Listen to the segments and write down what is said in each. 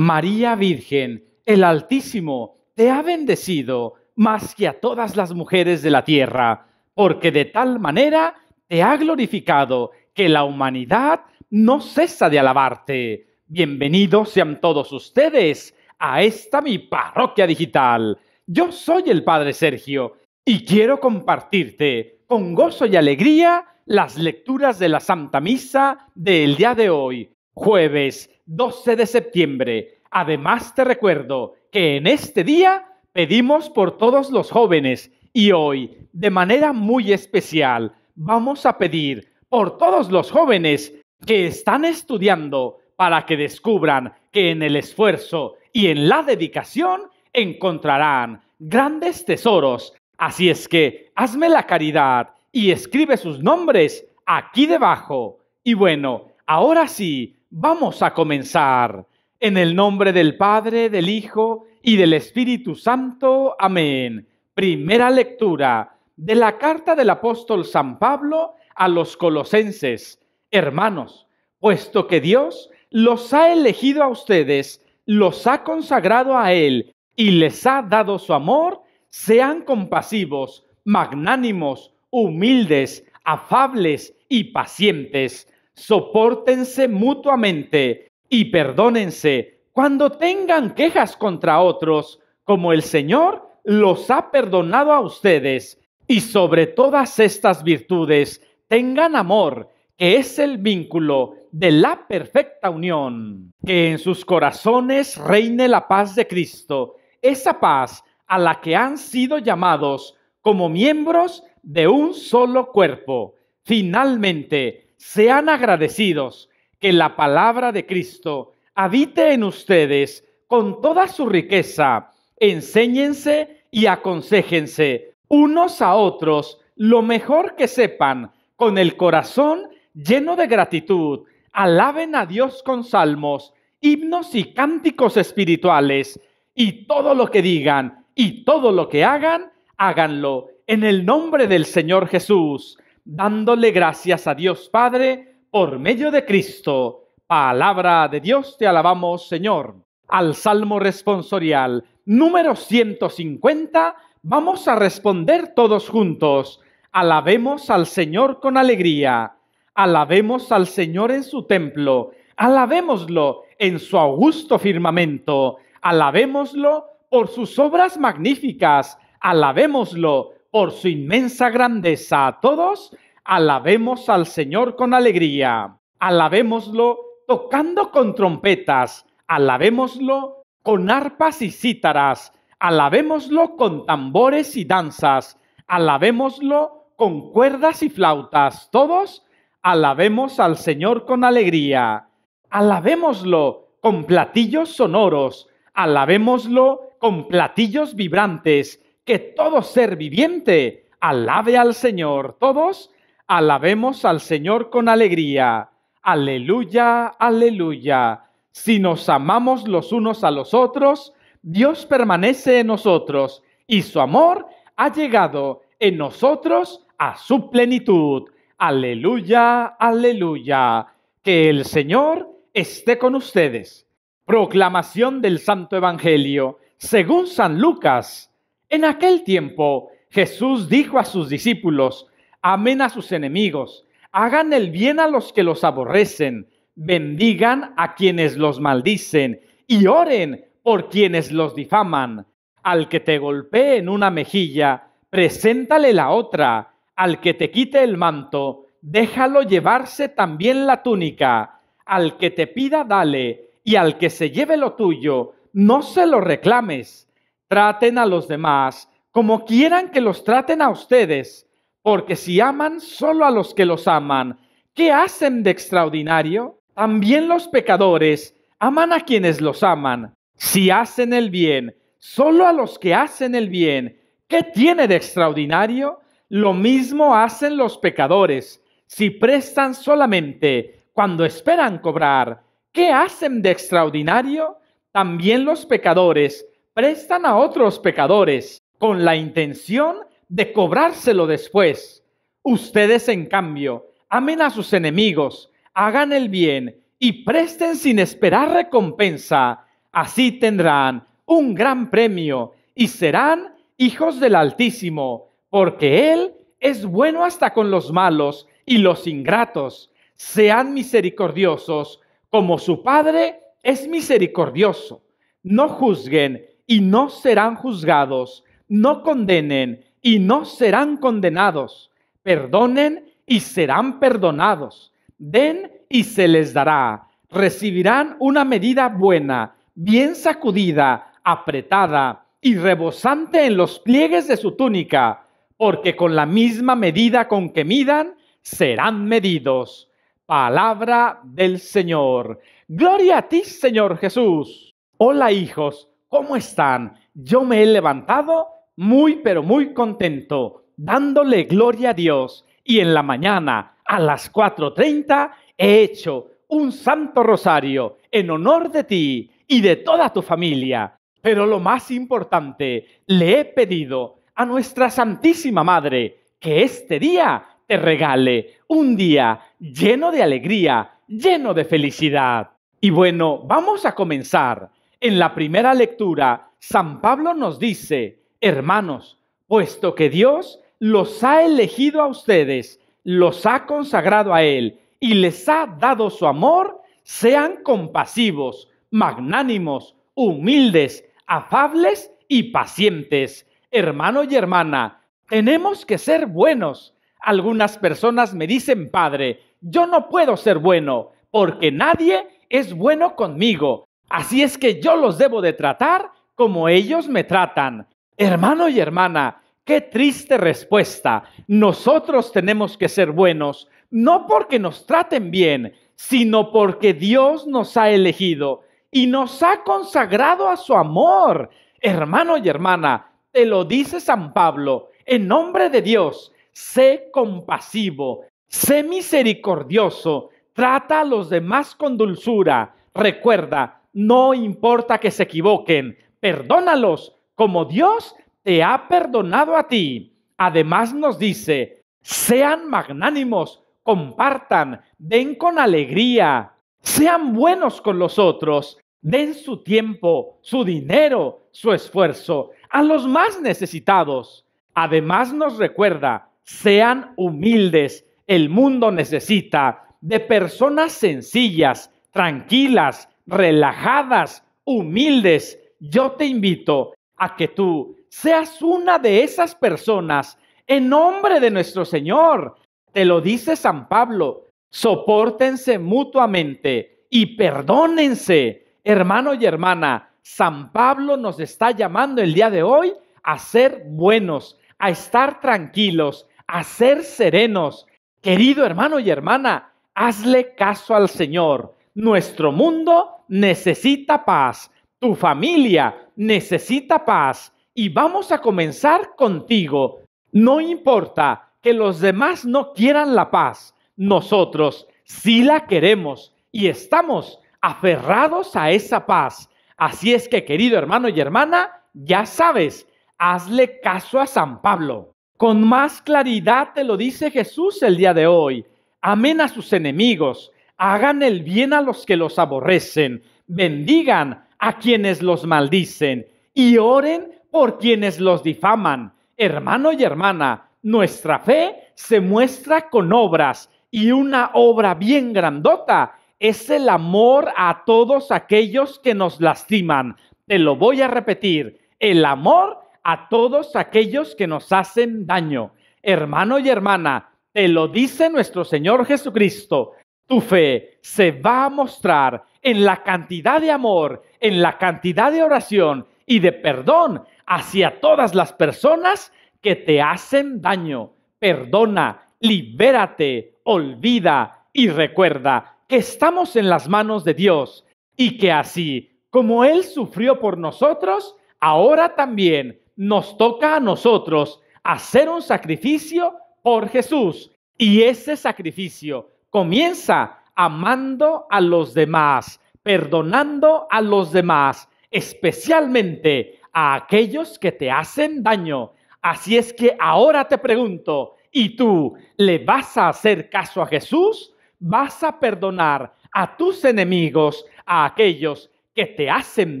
María Virgen, el Altísimo, te ha bendecido más que a todas las mujeres de la tierra, porque de tal manera te ha glorificado que la humanidad no cesa de alabarte. Bienvenidos sean todos ustedes a esta mi parroquia digital. Yo soy el Padre Sergio y quiero compartirte con gozo y alegría las lecturas de la Santa Misa del día de hoy, jueves 12 de septiembre. Además te recuerdo que en este día pedimos por todos los jóvenes y hoy, de manera muy especial, vamos a pedir por todos los jóvenes que están estudiando para que descubran que en el esfuerzo y en la dedicación encontrarán grandes tesoros. Así es que hazme la caridad y escribe sus nombres aquí debajo. Y bueno, ahora sí, Vamos a comenzar. En el nombre del Padre, del Hijo y del Espíritu Santo. Amén. Primera lectura de la carta del apóstol San Pablo a los colosenses. Hermanos, puesto que Dios los ha elegido a ustedes, los ha consagrado a Él y les ha dado su amor, sean compasivos, magnánimos, humildes, afables y pacientes sopórtense mutuamente y perdónense cuando tengan quejas contra otros, como el Señor los ha perdonado a ustedes. Y sobre todas estas virtudes, tengan amor, que es el vínculo de la perfecta unión. Que en sus corazones reine la paz de Cristo, esa paz a la que han sido llamados como miembros de un solo cuerpo. Finalmente, sean agradecidos que la palabra de Cristo habite en ustedes con toda su riqueza, enséñense y aconsejense unos a otros lo mejor que sepan, con el corazón lleno de gratitud, alaben a Dios con salmos, himnos y cánticos espirituales, y todo lo que digan y todo lo que hagan, háganlo en el nombre del Señor Jesús dándole gracias a Dios Padre por medio de Cristo. Palabra de Dios te alabamos, Señor. Al Salmo responsorial número 150 vamos a responder todos juntos. Alabemos al Señor con alegría. Alabemos al Señor en su templo. Alabémoslo en su augusto firmamento. Alabémoslo por sus obras magníficas. Alabémoslo por su inmensa grandeza a todos, alabemos al Señor con alegría, alabémoslo tocando con trompetas, alabémoslo con arpas y cítaras, alabémoslo con tambores y danzas, alabémoslo con cuerdas y flautas, todos alabemos al Señor con alegría, alabémoslo con platillos sonoros, alabémoslo con platillos vibrantes, que todo ser viviente alabe al Señor. Todos alabemos al Señor con alegría. Aleluya, aleluya. Si nos amamos los unos a los otros, Dios permanece en nosotros y su amor ha llegado en nosotros a su plenitud. Aleluya, aleluya. Que el Señor esté con ustedes. Proclamación del Santo Evangelio, según San Lucas en aquel tiempo Jesús dijo a sus discípulos, amen a sus enemigos, hagan el bien a los que los aborrecen, bendigan a quienes los maldicen y oren por quienes los difaman. Al que te golpee en una mejilla, preséntale la otra. Al que te quite el manto, déjalo llevarse también la túnica. Al que te pida, dale. Y al que se lleve lo tuyo, no se lo reclames traten a los demás como quieran que los traten a ustedes, porque si aman solo a los que los aman, ¿qué hacen de extraordinario? También los pecadores aman a quienes los aman. Si hacen el bien, solo a los que hacen el bien, ¿qué tiene de extraordinario? Lo mismo hacen los pecadores. Si prestan solamente cuando esperan cobrar, ¿qué hacen de extraordinario? También los pecadores prestan a otros pecadores con la intención de cobrárselo después. Ustedes, en cambio, amen a sus enemigos, hagan el bien y presten sin esperar recompensa. Así tendrán un gran premio y serán hijos del Altísimo, porque Él es bueno hasta con los malos y los ingratos. Sean misericordiosos, como su Padre es misericordioso. No juzguen y no serán juzgados, no condenen y no serán condenados, perdonen y serán perdonados, den y se les dará, recibirán una medida buena, bien sacudida, apretada y rebosante en los pliegues de su túnica, porque con la misma medida con que midan, serán medidos. Palabra del Señor. Gloria a ti, Señor Jesús. Hola hijos, ¿cómo están? Yo me he levantado muy, pero muy contento, dándole gloria a Dios. Y en la mañana, a las 4.30, he hecho un santo rosario en honor de ti y de toda tu familia. Pero lo más importante, le he pedido a nuestra Santísima Madre que este día te regale un día lleno de alegría, lleno de felicidad. Y bueno, vamos a comenzar en la primera lectura, San Pablo nos dice, hermanos, puesto que Dios los ha elegido a ustedes, los ha consagrado a Él y les ha dado su amor, sean compasivos, magnánimos, humildes, afables y pacientes. Hermano y hermana, tenemos que ser buenos. Algunas personas me dicen, Padre, yo no puedo ser bueno porque nadie es bueno conmigo. Así es que yo los debo de tratar como ellos me tratan. Hermano y hermana, qué triste respuesta. Nosotros tenemos que ser buenos, no porque nos traten bien, sino porque Dios nos ha elegido y nos ha consagrado a su amor. Hermano y hermana, te lo dice San Pablo, en nombre de Dios, sé compasivo, sé misericordioso, trata a los demás con dulzura. Recuerda, no importa que se equivoquen, perdónalos como Dios te ha perdonado a ti. Además nos dice, sean magnánimos, compartan, den con alegría, sean buenos con los otros, den su tiempo, su dinero, su esfuerzo a los más necesitados. Además nos recuerda, sean humildes, el mundo necesita de personas sencillas, tranquilas, relajadas, humildes, yo te invito a que tú seas una de esas personas en nombre de nuestro Señor. Te lo dice San Pablo, soportense mutuamente y perdónense. Hermano y hermana, San Pablo nos está llamando el día de hoy a ser buenos, a estar tranquilos, a ser serenos. Querido hermano y hermana, hazle caso al Señor. Nuestro mundo necesita paz, tu familia necesita paz y vamos a comenzar contigo. No importa que los demás no quieran la paz, nosotros sí la queremos y estamos aferrados a esa paz. Así es que, querido hermano y hermana, ya sabes, hazle caso a San Pablo. Con más claridad te lo dice Jesús el día de hoy. amén a sus enemigos, hagan el bien a los que los aborrecen, bendigan a quienes los maldicen y oren por quienes los difaman. Hermano y hermana, nuestra fe se muestra con obras y una obra bien grandota es el amor a todos aquellos que nos lastiman. Te lo voy a repetir, el amor a todos aquellos que nos hacen daño. Hermano y hermana, te lo dice nuestro Señor Jesucristo, tu fe se va a mostrar en la cantidad de amor, en la cantidad de oración y de perdón hacia todas las personas que te hacen daño. Perdona, libérate, olvida y recuerda que estamos en las manos de Dios y que así como Él sufrió por nosotros, ahora también nos toca a nosotros hacer un sacrificio por Jesús. Y ese sacrificio Comienza amando a los demás, perdonando a los demás, especialmente a aquellos que te hacen daño. Así es que ahora te pregunto, ¿y tú le vas a hacer caso a Jesús? ¿Vas a perdonar a tus enemigos, a aquellos que te hacen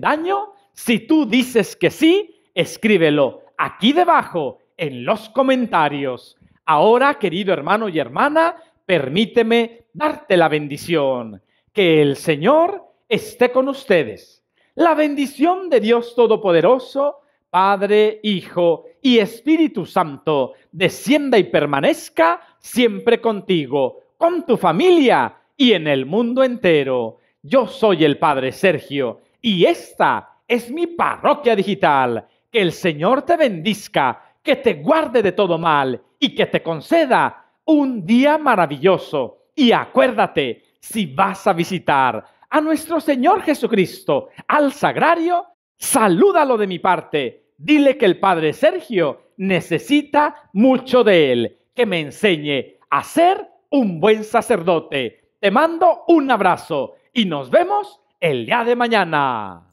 daño? Si tú dices que sí, escríbelo aquí debajo en los comentarios. Ahora, querido hermano y hermana, Permíteme darte la bendición. Que el Señor esté con ustedes. La bendición de Dios Todopoderoso, Padre, Hijo y Espíritu Santo, descienda y permanezca siempre contigo, con tu familia y en el mundo entero. Yo soy el Padre Sergio y esta es mi parroquia digital. Que el Señor te bendiga, que te guarde de todo mal y que te conceda un día maravilloso. Y acuérdate, si vas a visitar a nuestro Señor Jesucristo al sagrario, salúdalo de mi parte. Dile que el Padre Sergio necesita mucho de él, que me enseñe a ser un buen sacerdote. Te mando un abrazo y nos vemos el día de mañana.